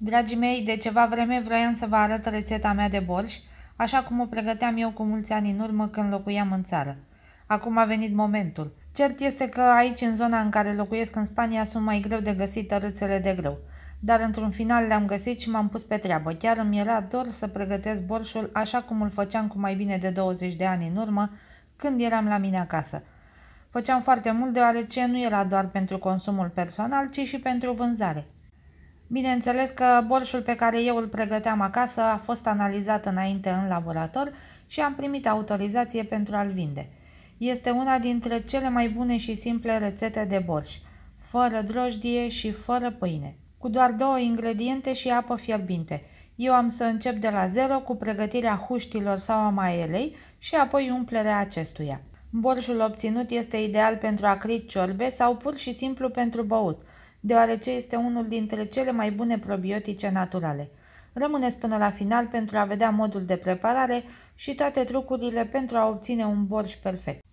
Dragii mei, de ceva vreme vroiam să vă arăt rețeta mea de borș, așa cum o pregăteam eu cu mulți ani în urmă când locuiam în țară. Acum a venit momentul. Cert este că aici, în zona în care locuiesc în Spania, sunt mai greu de găsit tărâțele de grâu. Dar într-un final le-am găsit și m-am pus pe treabă. Chiar îmi era dor să pregătesc borșul așa cum îl făceam cu mai bine de 20 de ani în urmă, când eram la mine acasă. Făceam foarte mult deoarece nu era doar pentru consumul personal, ci și pentru vânzare. Bineînțeles că borșul pe care eu îl pregăteam acasă a fost analizat înainte în laborator și am primit autorizație pentru a-l vinde. Este una dintre cele mai bune și simple rețete de borș, fără drojdie și fără pâine, cu doar două ingrediente și apă fierbinte. Eu am să încep de la zero cu pregătirea huștilor sau a maielei și apoi umplerea acestuia. Borșul obținut este ideal pentru a ciorbe sau pur și simplu pentru băut, deoarece este unul dintre cele mai bune probiotice naturale. Rămâneți până la final pentru a vedea modul de preparare și toate trucurile pentru a obține un borș perfect.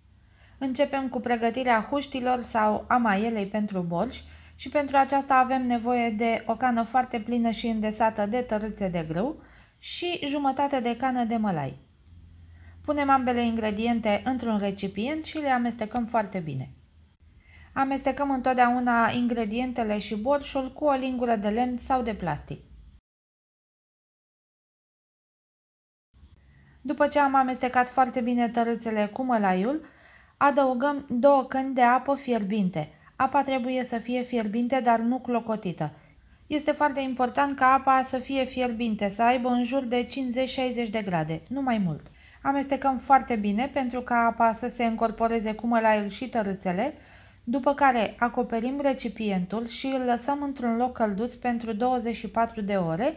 Începem cu pregătirea huștilor sau amaielei pentru borș și pentru aceasta avem nevoie de o cană foarte plină și îndesată de tărâțe de grâu și jumătate de cană de mălai. Punem ambele ingrediente într-un recipient și le amestecăm foarte bine. Amestecăm întotdeauna ingredientele și borșul cu o lingură de lemn sau de plastic. După ce am amestecat foarte bine tărâțele cu mălaiul, adăugăm două căni de apă fierbinte. Apa trebuie să fie fierbinte, dar nu clocotită. Este foarte important ca apa să fie fierbinte, să aibă în jur de 50-60 de grade, nu mai mult. Amestecăm foarte bine pentru ca apa să se încorporeze cu mălaiul și tărâțele după care acoperim recipientul și îl lăsăm într-un loc călduț pentru 24 de ore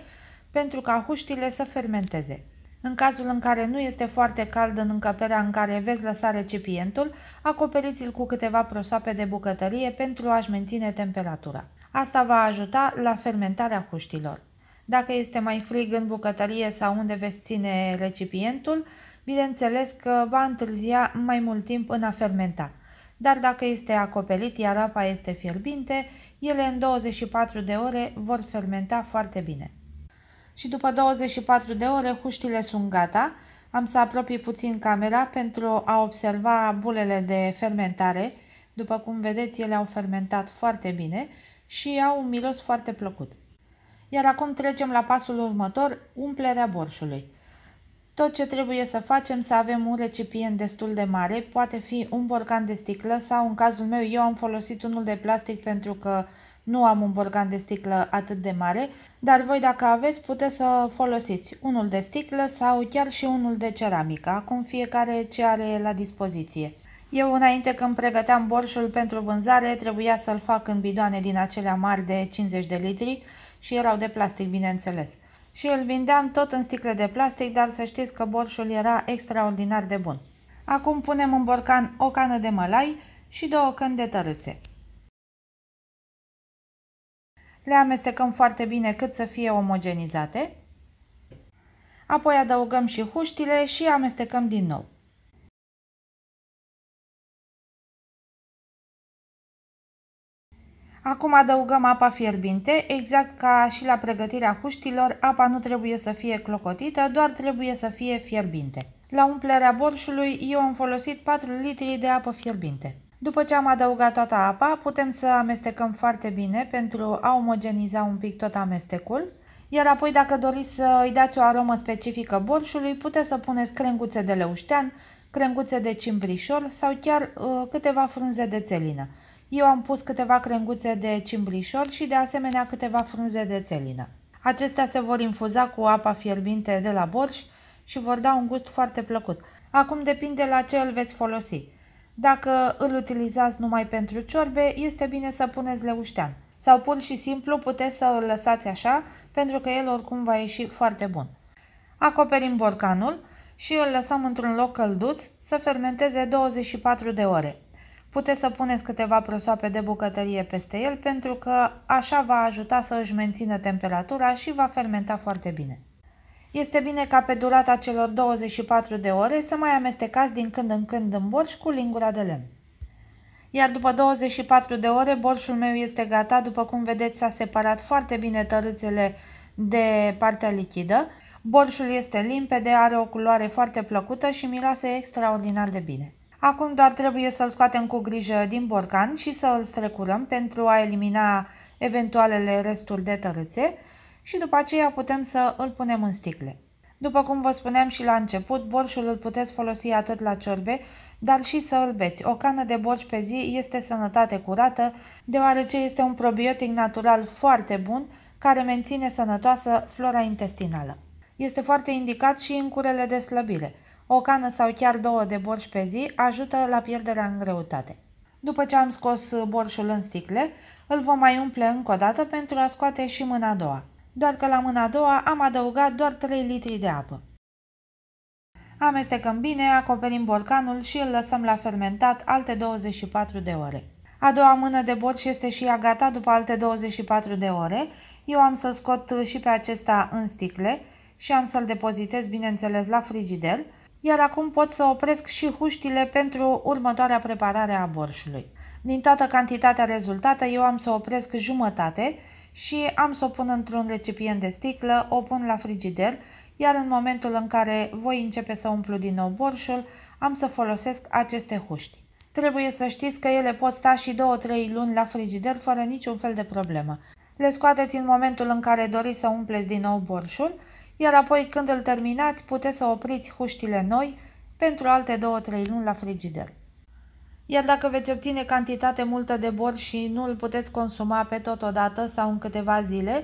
pentru ca huștile să fermenteze. În cazul în care nu este foarte cald în încăperea în care veți lăsa recipientul, acoperiți-l cu câteva prosoape de bucătărie pentru a-și menține temperatura. Asta va ajuta la fermentarea huștilor. Dacă este mai frig în bucătărie sau unde veți ține recipientul, bineînțeles că va întârzia mai mult timp în a fermenta dar dacă este acoperit iar apa este fierbinte, ele în 24 de ore vor fermenta foarte bine. Și după 24 de ore huștile sunt gata, am să apropii puțin camera pentru a observa bulele de fermentare. După cum vedeți, ele au fermentat foarte bine și au un miros foarte plăcut. Iar acum trecem la pasul următor, umplerea borșului. Tot ce trebuie să facem să avem un recipient destul de mare, poate fi un borcan de sticlă sau în cazul meu eu am folosit unul de plastic pentru că nu am un borcan de sticlă atât de mare, dar voi dacă aveți puteți să folosiți unul de sticlă sau chiar și unul de ceramică, acum fiecare ce are la dispoziție. Eu înainte când pregăteam borșul pentru vânzare trebuia să-l fac în bidoane din acelea mari de 50 de litri și erau de plastic bineînțeles și îl vindeam tot în sticle de plastic, dar să știți că borșul era extraordinar de bun. Acum punem în borcan o cană de mălai și două căni de tărâțe. Le amestecăm foarte bine cât să fie omogenizate. Apoi adăugăm și huștile și amestecăm din nou. Acum adăugăm apa fierbinte, exact ca și la pregătirea huștilor, apa nu trebuie să fie clocotită, doar trebuie să fie fierbinte. La umplerea borșului eu am folosit 4 litri de apă fierbinte. După ce am adăugat toată apa, putem să amestecăm foarte bine pentru a omogeniza un pic tot amestecul, iar apoi dacă doriți să îi dați o aromă specifică borșului, puteți să puneți crenguțe de leuștean, crenguțe de cimbrișor sau chiar uh, câteva frunze de țelină. Eu am pus câteva crenguțe de cimbrișor și de asemenea câteva frunze de țelină. Acestea se vor infuza cu apa fierbinte de la borș și vor da un gust foarte plăcut. Acum depinde la ce îl veți folosi. Dacă îl utilizați numai pentru ciorbe, este bine să puneți leuștean. Sau pur și simplu puteți să îl lăsați așa, pentru că el oricum va ieși foarte bun. Acoperim borcanul și îl lăsăm într-un loc călduț să fermenteze 24 de ore. Puteți să puneți câteva prosoape de bucătărie peste el pentru că așa va ajuta să își mențină temperatura și va fermenta foarte bine. Este bine ca pe durata celor 24 de ore să mai amestecați din când în când în borș cu lingura de lemn. Iar după 24 de ore borșul meu este gata, după cum vedeți s-a separat foarte bine tărâțele de partea lichidă. Borșul este limpede, are o culoare foarte plăcută și miroase extraordinar de bine. Acum doar trebuie să-l scoatem cu grijă din borcan și să îl strecurăm pentru a elimina eventualele resturi de tărâțe și după aceea putem să îl punem în sticle. După cum vă spuneam și la început, borșul îl puteți folosi atât la ciorbe, dar și să îl beți. O cană de borș pe zi este sănătate curată, deoarece este un probiotic natural foarte bun care menține sănătoasă flora intestinală. Este foarte indicat și în curele de slăbire. O cană sau chiar două de borș pe zi ajută la pierderea în greutate. După ce am scos borșul în sticle, îl vom mai umple încă o dată pentru a scoate și mâna a doua. Doar că la mâna a doua am adăugat doar 3 litri de apă. Amestecăm bine, acoperim borcanul și îl lăsăm la fermentat alte 24 de ore. A doua mână de borș este și ea gata după alte 24 de ore. Eu am să scot și pe acesta în sticle și am să-l depozitez, bineînțeles, la frigider, iar acum pot să opresc și huștile pentru următoarea preparare a borșului. Din toată cantitatea rezultată, eu am să opresc jumătate și am să o pun într-un recipient de sticlă, o pun la frigider, iar în momentul în care voi începe să umplu din nou borșul, am să folosesc aceste huști. Trebuie să știți că ele pot sta și 2-3 luni la frigider fără niciun fel de problemă. Le scoateți în momentul în care doriți să umpleți din nou borșul iar apoi când îl terminați puteți să opriți huștile noi pentru alte 2-3 luni la frigider. Iar dacă veți obține cantitate multă de bor și nu îl puteți consuma pe tot sau în câteva zile,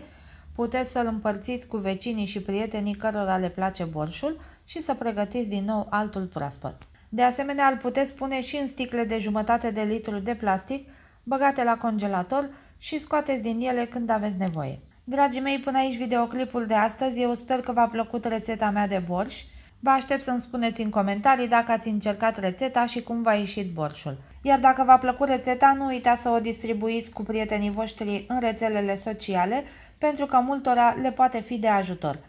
puteți să-l împărțiți cu vecinii și prietenii cărora le place borșul și să pregătiți din nou altul proaspăt. De asemenea, îl puteți pune și în sticle de jumătate de litru de plastic băgate la congelator și scoateți din ele când aveți nevoie. Dragii mei, până aici videoclipul de astăzi, eu sper că v-a plăcut rețeta mea de borș. Vă aștept să-mi spuneți în comentarii dacă ați încercat rețeta și cum v-a ieșit borșul. Iar dacă v-a plăcut rețeta, nu uita să o distribuiți cu prietenii voștri în rețelele sociale, pentru că multora le poate fi de ajutor.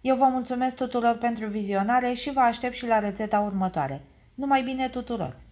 Eu vă mulțumesc tuturor pentru vizionare și vă aștept și la rețeta următoare. Numai bine tuturor!